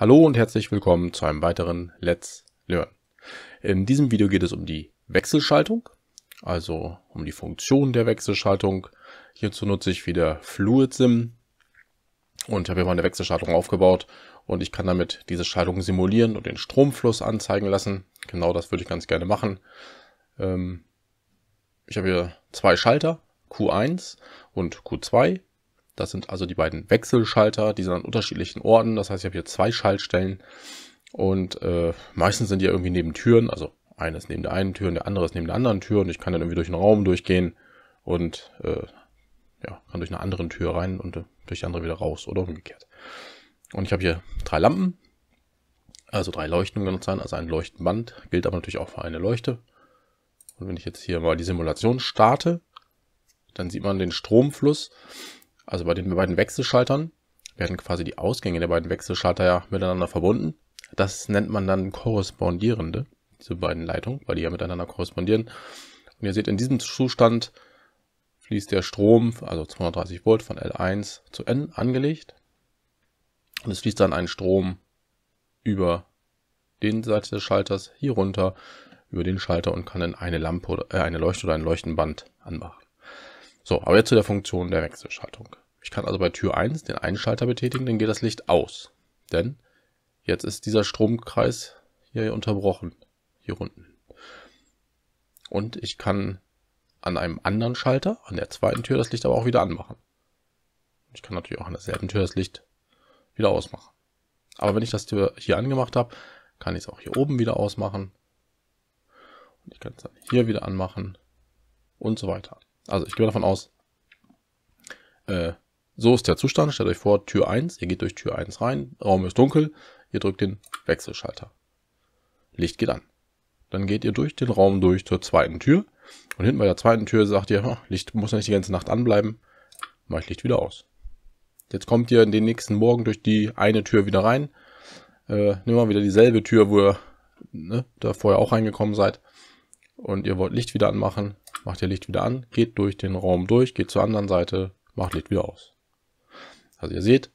Hallo und herzlich willkommen zu einem weiteren Let's Learn. In diesem Video geht es um die Wechselschaltung, also um die Funktion der Wechselschaltung. Hierzu nutze ich wieder FluidSim und habe hier mal eine Wechselschaltung aufgebaut und ich kann damit diese Schaltung simulieren und den Stromfluss anzeigen lassen. Genau das würde ich ganz gerne machen. Ähm, ich habe hier zwei Schalter, Q1 und Q2 das sind also die beiden Wechselschalter, die sind an unterschiedlichen Orten. Das heißt, ich habe hier zwei Schaltstellen und äh, meistens sind die ja irgendwie neben Türen. Also eines neben der einen Tür und der andere ist neben der anderen Tür und ich kann dann irgendwie durch einen Raum durchgehen und äh, ja, kann durch eine andere Tür rein und äh, durch die andere wieder raus oder umgekehrt. Und ich habe hier drei Lampen, also drei Leuchten genutzt sein, also ein Leuchtenband, gilt aber natürlich auch für eine Leuchte. Und wenn ich jetzt hier mal die Simulation starte, dann sieht man den Stromfluss also bei den beiden Wechselschaltern werden quasi die Ausgänge der beiden Wechselschalter ja miteinander verbunden. Das nennt man dann korrespondierende, diese beiden Leitungen, weil die ja miteinander korrespondieren. Und ihr seht, in diesem Zustand fließt der Strom, also 230 Volt von L1 zu N angelegt. Und es fließt dann ein Strom über den Seite des Schalters hier runter über den Schalter und kann dann eine Lampe oder äh, eine Leuchte oder ein Leuchtenband anmachen. So, aber jetzt zu der Funktion der Wechselschaltung. Ich kann also bei Tür 1 den Einschalter betätigen, dann geht das Licht aus. Denn jetzt ist dieser Stromkreis hier unterbrochen, hier unten. Und ich kann an einem anderen Schalter, an der zweiten Tür, das Licht aber auch wieder anmachen. Ich kann natürlich auch an derselben Tür das Licht wieder ausmachen. Aber wenn ich das Tür hier angemacht habe, kann ich es auch hier oben wieder ausmachen. Und ich kann es dann hier wieder anmachen und so weiter. Also ich gehe davon aus, äh, so ist der Zustand. Stellt euch vor, Tür 1, ihr geht durch Tür 1 rein, Raum ist dunkel, ihr drückt den Wechselschalter. Licht geht an. Dann geht ihr durch den Raum durch zur zweiten Tür. Und hinten bei der zweiten Tür sagt ihr, oh, Licht muss ja nicht die ganze Nacht anbleiben. Mach ich Licht wieder aus. Jetzt kommt ihr in den nächsten Morgen durch die eine Tür wieder rein. Äh, nehmen wir wieder dieselbe Tür, wo ihr ne, da vorher auch reingekommen seid. Und ihr wollt Licht wieder anmachen macht ihr Licht wieder an, geht durch den Raum durch, geht zur anderen Seite, macht Licht wieder aus. Also ihr seht,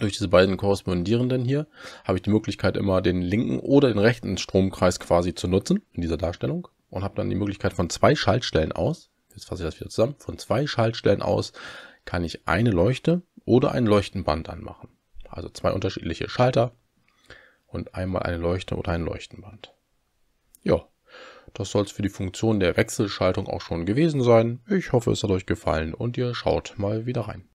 durch diese beiden korrespondierenden hier habe ich die Möglichkeit immer den linken oder den rechten Stromkreis quasi zu nutzen in dieser Darstellung und habe dann die Möglichkeit von zwei Schaltstellen aus, jetzt fasse ich das wieder zusammen, von zwei Schaltstellen aus kann ich eine Leuchte oder ein Leuchtenband anmachen. Also zwei unterschiedliche Schalter und einmal eine Leuchte oder ein Leuchtenband. Ja, das soll es für die Funktion der Wechselschaltung auch schon gewesen sein. Ich hoffe, es hat euch gefallen und ihr schaut mal wieder rein.